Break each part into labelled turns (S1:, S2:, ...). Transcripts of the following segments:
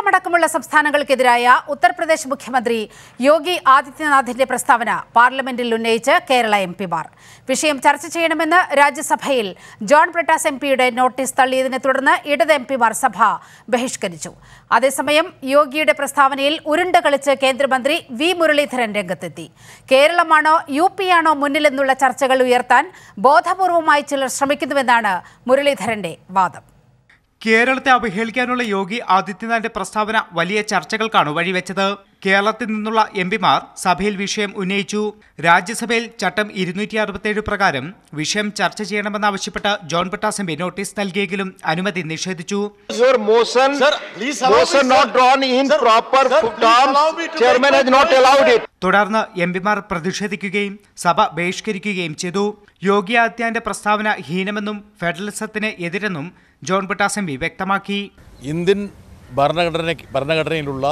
S1: കേരളമടക്കമുള്ള സംസ്ഥാനങ്ങൾക്കെതിരായ ഉത്തർപ്രദേശ് മുഖ്യമന്ത്രി യോഗി ആദിത്യനാഥിന്റെ പ്രസ്താവന പാർലമെന്റിൽ ഉന്നയിച്ച് കേരള എംപിമാർ വിഷയം ചർച്ച ചെയ്യണമെന്ന് രാജ്യസഭയിൽ ജോൺ ബ്രിട്ടാസ് എംപിയുടെ നോട്ടീസ് തള്ളിയതിനെ തുടർന്ന് ഇടത് എംപിമാർ സഭ ബഹിഷ്കരിച്ചു അതേസമയം യോഗിയുടെ പ്രസ്താവനയിൽ ഉരുണ്ട് കളിച്ച് കേന്ദ്രമന്ത്രി വി മുരളീധരൻ രംഗത്തെത്തി കേരളമാണോ യു ആണോ മുന്നിലെന്നുള്ള ചർച്ചകൾ ഉയർത്താൻ ബോധപൂർവമായി ചിലർ ശ്രമിക്കുന്നുവെന്നാണ് മുരളീധരന്റെ വാദം
S2: കേരളത്തെ അവഹേളിക്കാനുള്ള യോഗി ആദിത്യനാഥിന്റെ പ്രസ്താവന വലിയ ചർച്ചകൾക്കാണ് വഴിവെച്ചത് കേരളത്തിൽ നിന്നുള്ള എം പിമാർ സഭയിൽ വിഷയം ഉന്നയിച്ചു രാജ്യസഭയിൽ ചട്ടം ഇരുന്നൂറ്റി അറുപത്തേഴ് പ്രകാരം വിഷയം ചർച്ച ചെയ്യണമെന്നാവശ്യപ്പെട്ട് John Brittas M P notice നൽകിയെങ്കിലും അനുമതി നിഷേധിച്ചു തുടർന്ന് എം പിമാർ പ്രതിഷേധിക്കുകയും സഭ ബഹിഷ്കരിക്കുകയും ചെയ്തു യോഗി ആദിത്യന്റെ പ്രസ്താവന ഹീനമെന്നും ഫെഡറലിസത്തിന് എതിരെന്നും ജോൺ പട്ടാസ് എം പി വ്യക്തമാക്കി ഇന്ത്യൻ ഭരണഘടന ഭരണഘടനയിലുള്ള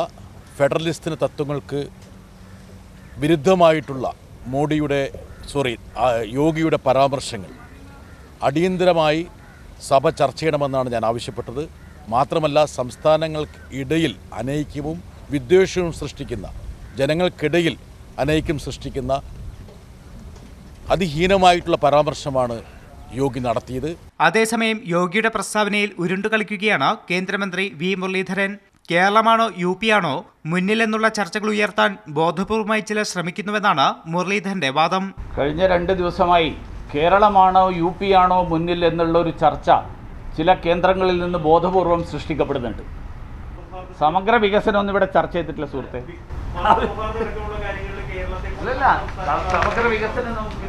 S2: ഫെഡറലിസ്റ്റിന് തത്വങ്ങൾക്ക്
S3: വിരുദ്ധമായിട്ടുള്ള മോഡിയുടെ സോറി യോഗിയുടെ പരാമർശങ്ങൾ അടിയന്തരമായി സഭ ചർച്ച ചെയ്യണമെന്നാണ് ഞാൻ ആവശ്യപ്പെട്ടത് മാത്രമല്ല സംസ്ഥാനങ്ങൾക്കിടയിൽ അനൈക്യവും വിദ്വേഷവും സൃഷ്ടിക്കുന്ന ജനങ്ങൾക്കിടയിൽ
S2: അനൈക്യം സൃഷ്ടിക്കുന്ന അതിഹീനമായിട്ടുള്ള പരാമർശമാണ് യോഗി നടത്തിയത് അതേസമയം യോഗിയുടെ പ്രസ്താവനയിൽ ഉരുണ്ടുകളിക്കുകയാണ് കേന്ദ്രമന്ത്രി വി മുരളീധരൻ കേരളമാണോ യു പി ആണോ മുന്നിലെന്നുള്ള ചർച്ചകൾ ഉയർത്താൻ ബോധപൂർവമായി ചിലർ ശ്രമിക്കുന്നുവെന്നാണ് മുരളീധരന്റെ വാദം കഴിഞ്ഞ രണ്ട് ദിവസമായി കേരളമാണോ യു പി ആണോ മുന്നിൽ എന്നുള്ള ഒരു ചർച്ച ചില കേന്ദ്രങ്ങളിൽ നിന്ന് ബോധപൂർവം സൃഷ്ടിക്കപ്പെടുന്നുണ്ട് സമഗ്ര വികസനം ഒന്നും ഇവിടെ ചർച്ച ചെയ്തിട്ടില്ല സുഹൃത്തെ
S3: അല്ലല്ല സമഗ്ര വികസനം നമുക്ക്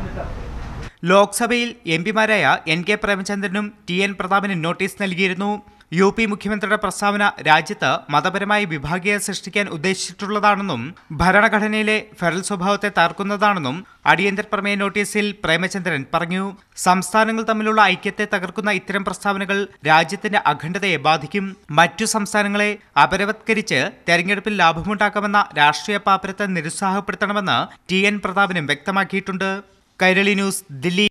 S2: ലോക്സഭയിൽ എംപിമാരായ എൻ കെ പ്രേമചന്ദ്രനും ടി എൻ പ്രതാപനും നോട്ടീസ് നൽകിയിരുന്നു യു പി മുഖ്യമന്ത്രിയുടെ പ്രസ്താവന രാജ്യത്ത് മതപരമായി വിഭാഗീയ സൃഷ്ടിക്കാൻ ഉദ്ദേശിച്ചിട്ടുള്ളതാണെന്നും ഭരണഘടനയിലെ ഫെഡറൽ സ്വഭാവത്തെ തകർക്കുന്നതാണെന്നും അടിയന്തര പ്രമേയ നോട്ടീസിൽ പ്രേമചന്ദ്രൻ പറഞ്ഞു സംസ്ഥാനങ്ങൾ തമ്മിലുള്ള ഐക്യത്തെ തകർക്കുന്ന ഇത്തരം പ്രസ്താവനകൾ രാജ്യത്തിന്റെ അഖണ്ഡതയെ ബാധിക്കും മറ്റു സംസ്ഥാനങ്ങളെ അപരവത്കരിച്ച് തെരഞ്ഞെടുപ്പിൽ ലാഭമുണ്ടാക്കാമെന്ന രാഷ്ട്രീയ പാപ്പരത്തെ നിരുത്സാഹപ്പെടുത്തണമെന്ന് ടി എൻ പ്രതാപനും വ്യക്തമാക്കിയിട്ടുണ്ട് കൈരളി ന്യൂസ് ദില്ലി